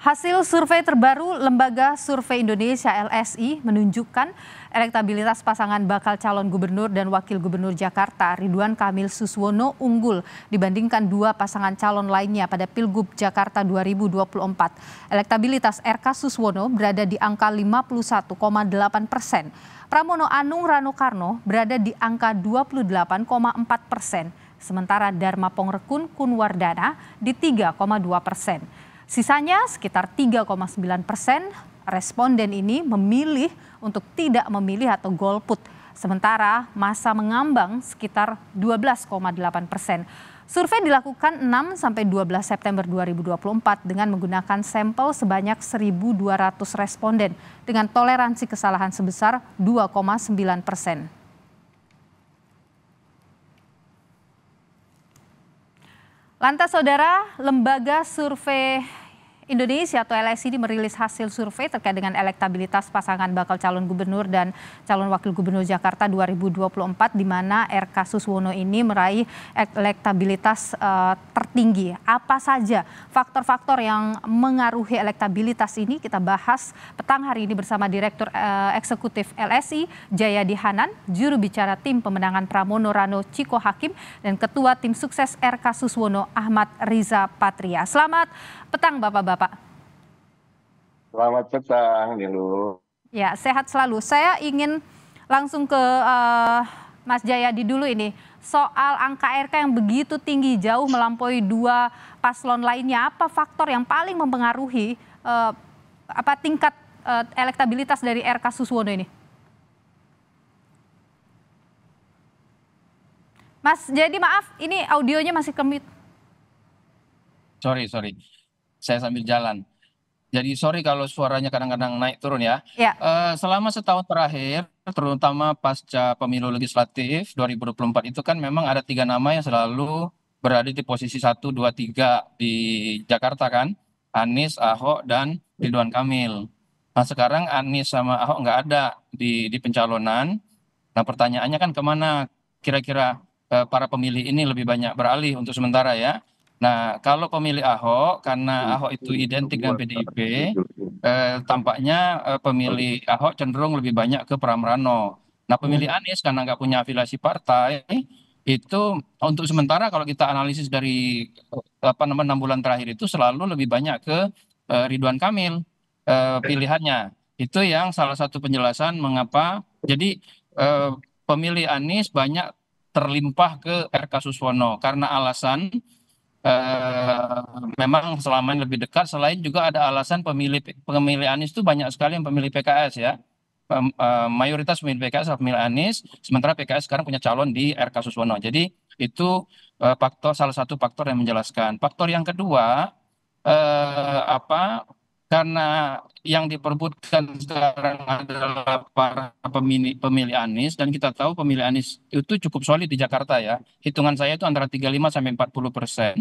Hasil survei terbaru Lembaga Survei Indonesia LSI menunjukkan elektabilitas pasangan bakal calon gubernur dan wakil gubernur Jakarta Ridwan Kamil Suswono unggul dibandingkan dua pasangan calon lainnya pada Pilgub Jakarta 2024. Elektabilitas RK Suswono berada di angka 51,8 persen. Pramono Anung Rano Karno berada di angka 28,4 persen. Sementara Dharma Pongrekun Kunwardana di 3,2 persen. Sisanya sekitar 3,9 persen responden ini memilih untuk tidak memilih atau golput. Sementara masa mengambang sekitar 12,8 persen. Survei dilakukan 6 sampai 12 September 2024 dengan menggunakan sampel sebanyak 1.200 responden dengan toleransi kesalahan sebesar 2,9 persen. Lantas saudara, lembaga survei Indonesia atau LSI merilis hasil survei terkait dengan elektabilitas pasangan bakal calon gubernur dan calon wakil gubernur Jakarta 2024 di mana RK Suswono ini meraih elektabilitas uh, tertinggi. Apa saja faktor-faktor yang mengaruhi elektabilitas ini kita bahas petang hari ini bersama Direktur uh, Eksekutif LSI Jaya Dihanan, juru bicara tim pemenangan Pramono Rano Ciko Hakim dan Ketua Tim Sukses RK Suswono Ahmad Riza Patria. Selamat petang Bapak-bapak. Bapak. Selamat petang, Nilu. Ya, sehat selalu. Saya ingin langsung ke uh, Mas Jayadi dulu ini. Soal angka RK yang begitu tinggi, jauh melampaui dua paslon lainnya, apa faktor yang paling mempengaruhi uh, apa tingkat uh, elektabilitas dari RK Suswono ini? Mas, jadi maaf, ini audionya masih kemit. Sorry, sorry saya sambil jalan. Jadi sorry kalau suaranya kadang-kadang naik turun ya. ya. Uh, selama setahun terakhir, terutama pasca pemilu legislatif 2024 itu kan memang ada tiga nama yang selalu berada di posisi 1, 2, 3 di Jakarta kan. Anies, Ahok, dan Ridwan Kamil. Nah sekarang Anies sama Ahok nggak ada di, di pencalonan. Nah pertanyaannya kan kemana kira-kira uh, para pemilih ini lebih banyak beralih untuk sementara ya nah kalau pemilih ahok karena hmm. ahok itu identik dengan pdip hmm. eh, tampaknya eh, pemilih hmm. ahok cenderung lebih banyak ke pramrano nah pemilih anies karena nggak punya afiliasi partai itu untuk sementara kalau kita analisis dari apa namanya enam bulan terakhir itu selalu lebih banyak ke eh, Ridwan Kamil eh, ya. pilihannya itu yang salah satu penjelasan mengapa jadi eh, pemilih Anies banyak terlimpah ke RK Suswono karena alasan Eh, memang selama ini lebih dekat selain juga ada alasan pemilih pemilih Anies itu banyak sekali yang pemilih PKS ya eh, mayoritas pemilih PKS adalah pemilih Anies sementara PKS sekarang punya calon di RK Suswono jadi itu eh, faktor salah satu faktor yang menjelaskan faktor yang kedua eh, apa karena yang diperbutkan sekarang adalah para pemilih, pemilih Anies dan kita tahu pemilih Anies itu cukup solid di Jakarta ya. Hitungan saya itu antara 35 sampai 40 persen.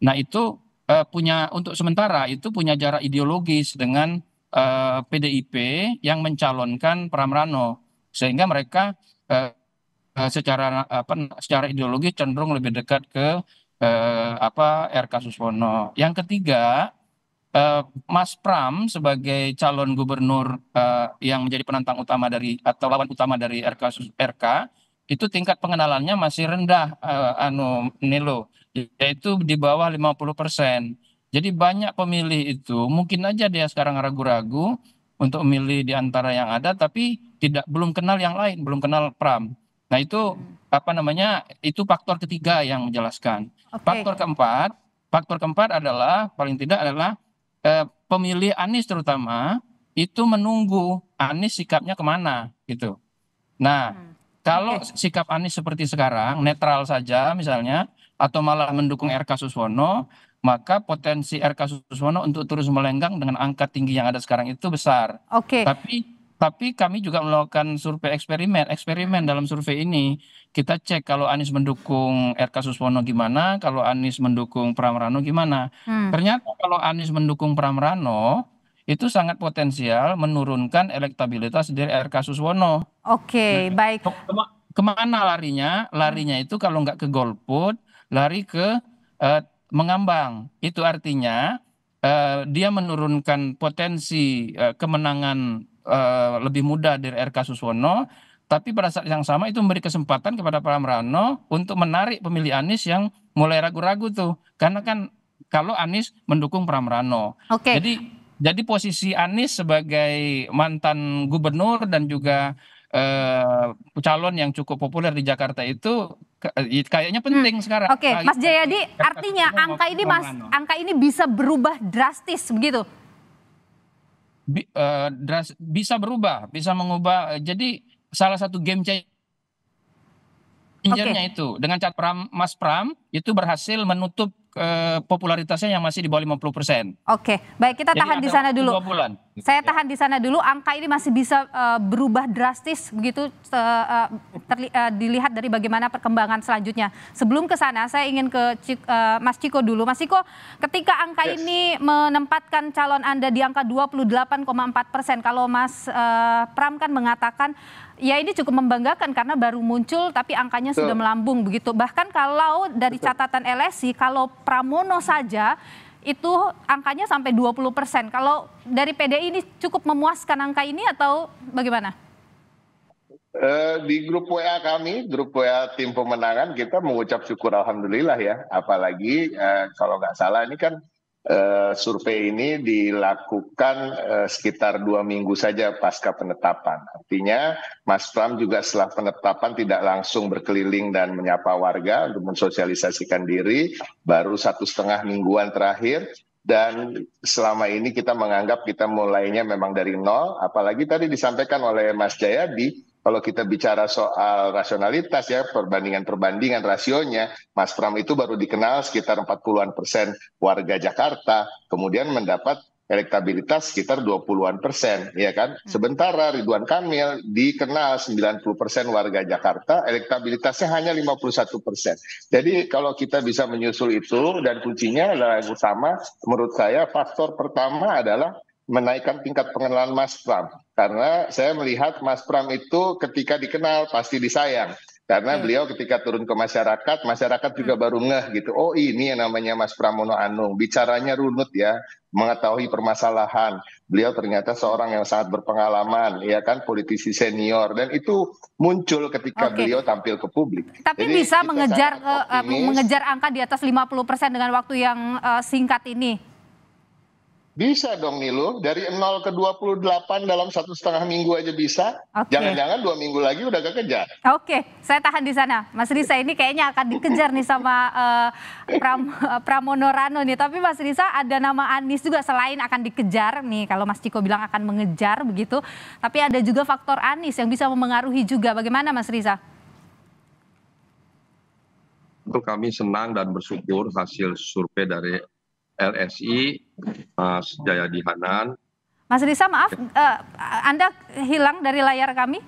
Nah itu uh, punya untuk sementara itu punya jarak ideologis dengan uh, eh, PDIP yang mencalonkan Pramrano sehingga mereka uh, secara apa secara ideologi cenderung lebih dekat ke uh, apa RK Suswono. Yang ketiga Eh, Mas Pram sebagai calon gubernur eh, yang menjadi penantang utama dari atau lawan utama dari RK RK itu tingkat pengenalannya masih rendah eh, anu Nilo yaitu di bawah 50%. Jadi banyak pemilih itu mungkin aja dia sekarang ragu-ragu untuk memilih di antara yang ada tapi tidak belum kenal yang lain, belum kenal Pram. Nah, itu hmm. apa namanya? Itu faktor ketiga yang menjelaskan. Okay. Faktor keempat, faktor keempat adalah paling tidak adalah Eh, pemilih Anies terutama itu menunggu Anies sikapnya kemana gitu. Nah, hmm. kalau okay. sikap Anies seperti sekarang netral saja misalnya atau malah mendukung RK Suswono, maka potensi RK Suswono untuk terus melenggang dengan angka tinggi yang ada sekarang itu besar. Oke. Okay. Tapi tapi kami juga melakukan survei eksperimen, eksperimen dalam survei ini kita cek kalau Anies mendukung RK Suswono gimana, kalau Anies mendukung Pramrano gimana. Hmm. Ternyata kalau Anies mendukung Pramrano, itu sangat potensial menurunkan elektabilitas dari RK Suswono. Oke, nah, baik. Kema kemana larinya? Larinya itu kalau nggak ke golput, lari ke uh, mengambang. Itu artinya uh, dia menurunkan potensi uh, kemenangan uh, lebih mudah dari RK Suswono, tapi pada saat yang sama itu memberi kesempatan kepada Pramrano untuk menarik pemilih Anies yang mulai ragu-ragu tuh. Karena kan kalau Anies mendukung Pramrano. Okay. Jadi jadi posisi Anies sebagai mantan gubernur dan juga uh, calon yang cukup populer di Jakarta itu kayaknya hmm. penting hmm. sekarang. Oke, okay. Nah, Mas Jayadi, artinya angka ini Mas angka ini bisa berubah drastis begitu. Bi, uh, dras, bisa berubah, bisa mengubah. Jadi salah satu game changernya okay. itu dengan cat Pram Mas Pram itu berhasil menutup Eh, popularitasnya yang masih di bawah 50 persen. Oke, baik kita Jadi tahan di sana dulu. bulan. Saya tahan di sana dulu. Angka ini masih bisa uh, berubah drastis begitu uh, terli, uh, dilihat dari bagaimana perkembangan selanjutnya. Sebelum ke sana, saya ingin ke Cik, uh, Mas Ciko dulu. Mas Ciko, ketika angka yes. ini menempatkan calon Anda di angka 28,4 persen, kalau Mas uh, Pram kan mengatakan ya ini cukup membanggakan karena baru muncul tapi angkanya sudah melambung begitu. Bahkan kalau dari catatan LSI, kalau Pramono saja itu angkanya sampai 20 persen. Kalau dari PDI ini cukup memuaskan angka ini atau bagaimana? Eh, di grup WA kami, grup WA tim pemenangan, kita mengucap syukur alhamdulillah ya. Apalagi eh, kalau nggak salah ini kan Eh, survei ini dilakukan uh, sekitar dua minggu saja pasca penetapan. Artinya Mas Trump juga setelah penetapan tidak langsung berkeliling dan menyapa warga untuk mensosialisasikan diri, baru satu setengah mingguan terakhir dan selama ini kita menganggap kita mulainya memang dari nol, apalagi tadi disampaikan oleh Mas Jayadi kalau kita bicara soal rasionalitas ya perbandingan-perbandingan rasionya, Mas Pram itu baru dikenal sekitar 40-an persen warga Jakarta, kemudian mendapat elektabilitas sekitar 20-an persen, ya kan? Hmm. Sementara Ridwan Kamil dikenal 90 persen warga Jakarta, elektabilitasnya hanya 51 persen. Jadi kalau kita bisa menyusul itu, dan kuncinya adalah yang utama, menurut saya faktor pertama adalah menaikkan tingkat pengenalan Mas Pram karena saya melihat Mas Pram itu ketika dikenal pasti disayang karena hmm. beliau ketika turun ke masyarakat masyarakat juga hmm. baru ngeh gitu oh ini yang namanya Mas Pramono Anung bicaranya runut ya mengetahui permasalahan beliau ternyata seorang yang sangat berpengalaman ya kan politisi senior dan itu muncul ketika okay. beliau tampil ke publik tapi Jadi bisa mengejar uh, mengejar angka di atas 50% dengan waktu yang uh, singkat ini bisa dong nih dari 0 ke 28 dalam satu setengah minggu aja bisa. jangan Jangan-jangan dua minggu lagi udah gak kejar. Oke, okay. saya tahan di sana. Mas Risa ini kayaknya akan dikejar nih sama uh, Pram, eh, Pramono Rano nih. Tapi Mas Risa ada nama Anies juga selain akan dikejar nih. Kalau Mas Ciko bilang akan mengejar begitu. Tapi ada juga faktor Anies yang bisa memengaruhi juga. Bagaimana Mas Risa? Tentu kami senang dan bersyukur hasil survei dari LSI Mas Jayadi Hanan. Mas Risa, maaf, ya. uh, Anda hilang dari layar kami?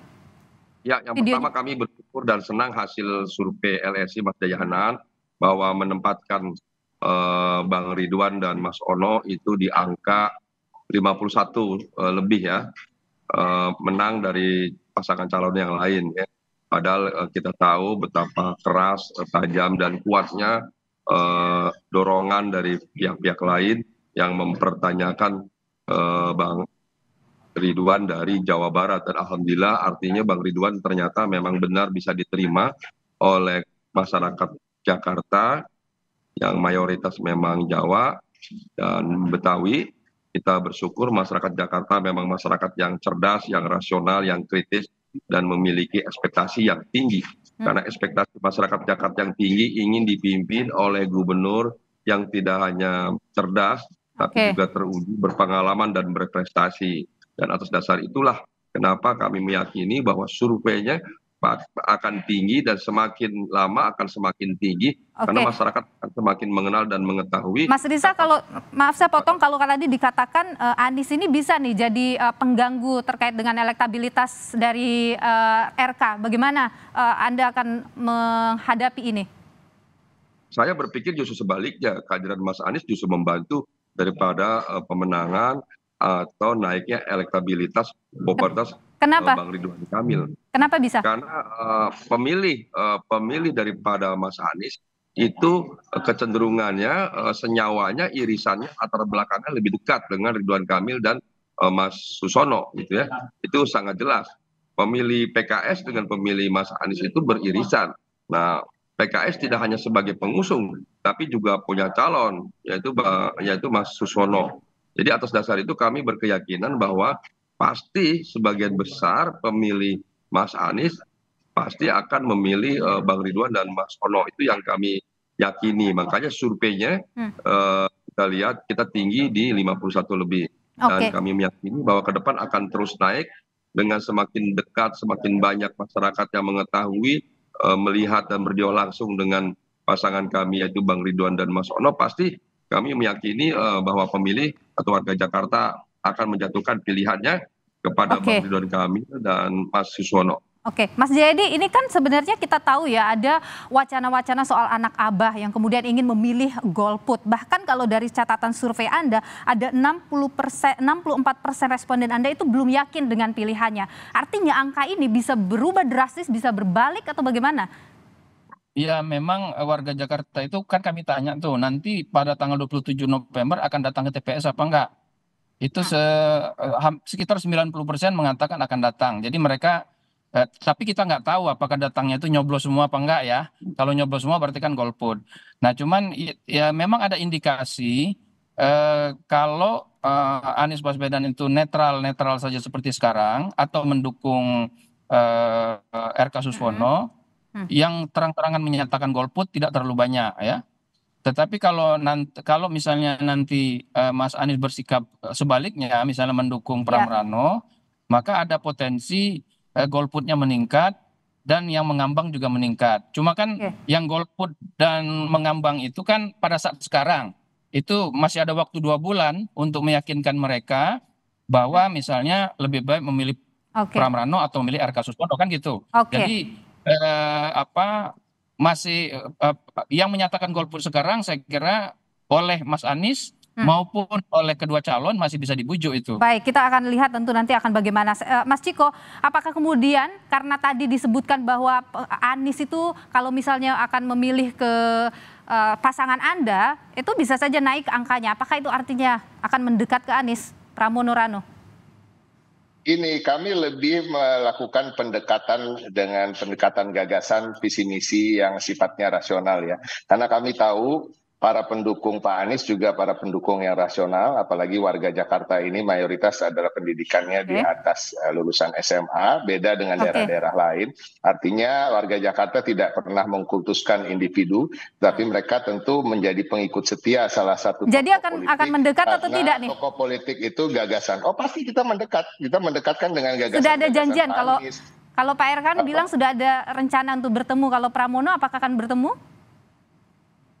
Ya, yang Video. pertama kami bersyukur dan senang hasil survei LSI Mas Jaya Hanan bahwa menempatkan uh, Bang Ridwan dan Mas Ono itu di angka 51 uh, eh, lebih ya, uh, menang dari pasangan calon yang lain ya. Padahal uh, kita tahu betapa keras, tajam dan kuatnya uh, dorongan dari pihak-pihak lain yang mempertanyakan eh, bang ridwan dari jawa barat dan alhamdulillah artinya bang ridwan ternyata memang benar bisa diterima oleh masyarakat jakarta yang mayoritas memang jawa dan betawi kita bersyukur masyarakat Jakarta memang masyarakat yang cerdas, yang rasional, yang kritis dan memiliki ekspektasi yang tinggi. Hmm. Karena ekspektasi masyarakat Jakarta yang tinggi ingin dipimpin oleh gubernur yang tidak hanya cerdas tapi juga teruji berpengalaman dan berprestasi dan atas dasar itulah kenapa kami meyakini bahwa surveinya akan tinggi dan semakin lama akan semakin tinggi okay. karena masyarakat akan semakin mengenal dan mengetahui. Mas Risa kalau maaf saya potong kalau tadi dikatakan uh, Anies ini bisa nih jadi uh, pengganggu terkait dengan elektabilitas dari uh, eh, RK. Bagaimana uh, Anda akan menghadapi ini? Saya berpikir justru sebaliknya kehadiran Mas Anies justru membantu daripada eh, pemenangan atau naiknya elektabilitas popularitas eh, Kenapa? Bang Ridwan Kamil. Kenapa bisa? Karena uh, pemilih uh, pemilih daripada Mas Anies itu kecenderungannya uh, senyawanya irisannya latar belakangnya lebih dekat dengan Ridwan Kamil dan uh, Mas Susono gitu ya. Itu sangat jelas. Pemilih PKS dengan pemilih Mas Anies itu beririsan. Nah, PKS tidak hanya sebagai pengusung tapi juga punya calon yaitu yaitu Mas Susono. Jadi atas dasar itu kami berkeyakinan bahwa pasti sebagian besar pemilih Mas Anies pasti akan memilih uh, Bang Ridwan dan Mas Susono itu yang kami yakini. Makanya surveinya hmm. uh, kita lihat kita tinggi di 51 lebih okay. dan kami meyakini bahwa ke depan akan terus naik dengan semakin dekat semakin banyak masyarakat yang mengetahui eh, melihat dan berdialog langsung dengan pasangan kami yaitu Bang Ridwan dan Mas Ono pasti kami meyakini uh, bahwa pemilih atau warga Jakarta akan menjatuhkan pilihannya kepada okay. Bang Ridwan kami dan Mas Siswono. Oke, Mas Jayadi, ini kan sebenarnya kita tahu ya ada wacana-wacana soal anak abah yang kemudian ingin memilih golput. Bahkan kalau dari catatan survei Anda, ada 60 persen, 64 persen responden Anda itu belum yakin dengan pilihannya. Artinya angka ini bisa berubah drastis, bisa berbalik atau bagaimana? Ya memang eh, warga Jakarta itu kan kami tanya tuh nanti pada tanggal 27 November akan datang ke TPS apa enggak? Itu nah. se eh, sekitar 90% mengatakan akan datang. Jadi mereka eh, tapi kita nggak tahu apakah datangnya itu nyoblos semua apa enggak ya. Kalau nyoblos semua berarti kan golput. Nah, cuman ya memang ada indikasi eh, kalau eh, Anies Baswedan itu netral-netral saja seperti sekarang atau mendukung eh, eh RK Suswono Hmm. yang terang-terangan menyatakan golput tidak terlalu banyak ya. Tetapi kalau nanti, kalau misalnya nanti uh, Mas Anies bersikap eh, sebaliknya, misalnya mendukung Pramrano, ya. maka ada potensi uh, golputnya meningkat dan yang mengambang juga meningkat. Cuma kan ya. yang golput dan mengambang itu kan pada saat sekarang itu masih ada waktu dua bulan untuk meyakinkan mereka bahwa misalnya lebih baik memilih okay. Pramrano atau memilih RK Suswono kan gitu. Okay. Jadi eh, apa masih eh, yang menyatakan golput sekarang saya kira oleh Mas Anies hmm. maupun oleh kedua calon masih bisa dibujuk itu. Baik, kita akan lihat tentu nanti akan bagaimana eh, Mas Ciko, apakah kemudian karena tadi disebutkan bahwa eh, Anies itu kalau misalnya akan memilih ke uh, pasangan Anda, itu bisa saja naik angkanya. Apakah itu artinya akan mendekat ke Anies Pramono Rano? Ini kami lebih melakukan pendekatan dengan pendekatan gagasan, visi misi yang sifatnya rasional ya. Karena kami tahu para pendukung Pak Anies juga para pendukung yang rasional, apalagi warga Jakarta ini mayoritas adalah pendidikannya okay. di atas eh, lulusan SMA, beda dengan daerah-daerah okay. lain. Artinya warga Jakarta tidak pernah mengkultuskan individu, tapi mereka tentu menjadi pengikut setia salah satu. Jadi tokoh akan politik, akan mendekat atau tidak nih? Tokoh politik itu gagasan. Oh pasti kita mendekat, kita mendekatkan dengan gagasan. Sudah ada gagasan janjian kalau kalau Pak Erkan bilang sudah ada rencana untuk bertemu. Kalau Pramono apakah akan bertemu?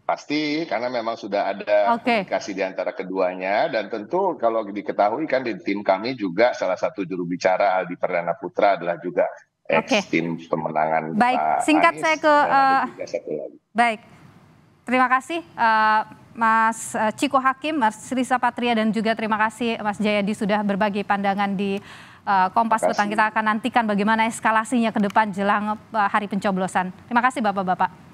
Pasti, karena memang sudah ada okay. komunikasi di antara keduanya dan tentu kalau diketahui kan di tim kami juga salah satu juru bicara Aldi Perdana Putra adalah juga ex tim pemenangan. Baik, Pak singkat Anies, saya ke uh, Baik. Terima kasih uh, Mas eh, Ciko Hakim, Mas Risa Patria dan juga terima kasih Mas Jayadi sudah berbagi pandangan di Kompas Petang. Kita akan nantikan bagaimana eskalasinya ke depan jelang hari pencoblosan. Terima kasih Bapak-bapak.